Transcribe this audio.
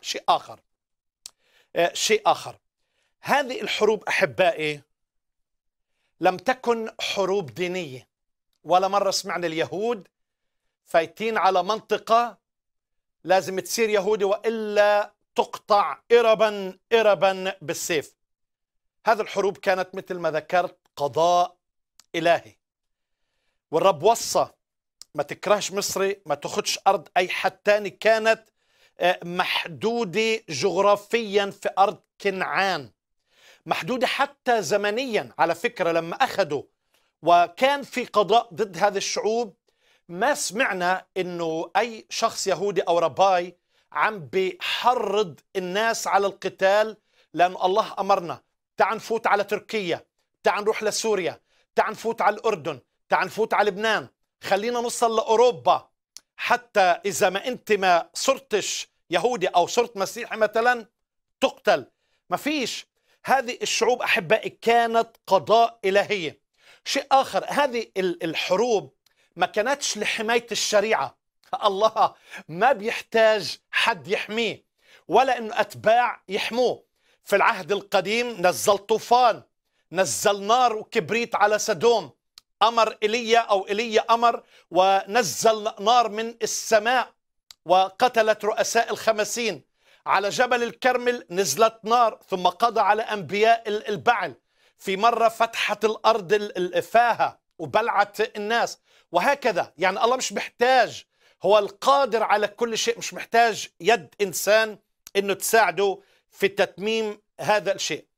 شيء آخر آه، شيء آخر هذه الحروب أحبائي لم تكن حروب دينية ولا مرة سمعنا اليهود فايتين على منطقة لازم تصير يهودي وإلا تقطع إربا إربا بالسيف هذه الحروب كانت مثل ما ذكرت قضاء إلهي والرب وصى ما تكرهش مصري ما تاخذش أرض أي حد ثاني كانت محدودة جغرافيا في أرض كنعان محدودة حتى زمنيا على فكرة لما أخذوا وكان في قضاء ضد هذه الشعوب ما سمعنا أنه أي شخص يهودي أو رباي عم بحرض الناس على القتال لأن الله أمرنا تعال نفوت على تركيا تعال نروح لسوريا تعال نفوت على الأردن تعال نفوت على لبنان خلينا نوصل لأوروبا حتى إذا ما أنت ما صرتش يهودي أو صرت مسيحي مثلا تقتل ما فيش هذه الشعوب أحبائي كانت قضاء إلهية شيء آخر هذه الحروب ما كانتش لحماية الشريعة الله ما بيحتاج حد يحميه ولا أنه أتباع يحموه في العهد القديم نزل طوفان نزل نار وكبريت على سدوم أمر إيليا أو إيليا أمر ونزل نار من السماء وقتلت رؤساء الخمسين على جبل الكرمل نزلت نار ثم قضى على أنبياء البعل في مرة فتحت الأرض الفاهة وبلعت الناس وهكذا يعني الله مش محتاج هو القادر على كل شيء مش محتاج يد إنسان أنه تساعده في تتميم هذا الشيء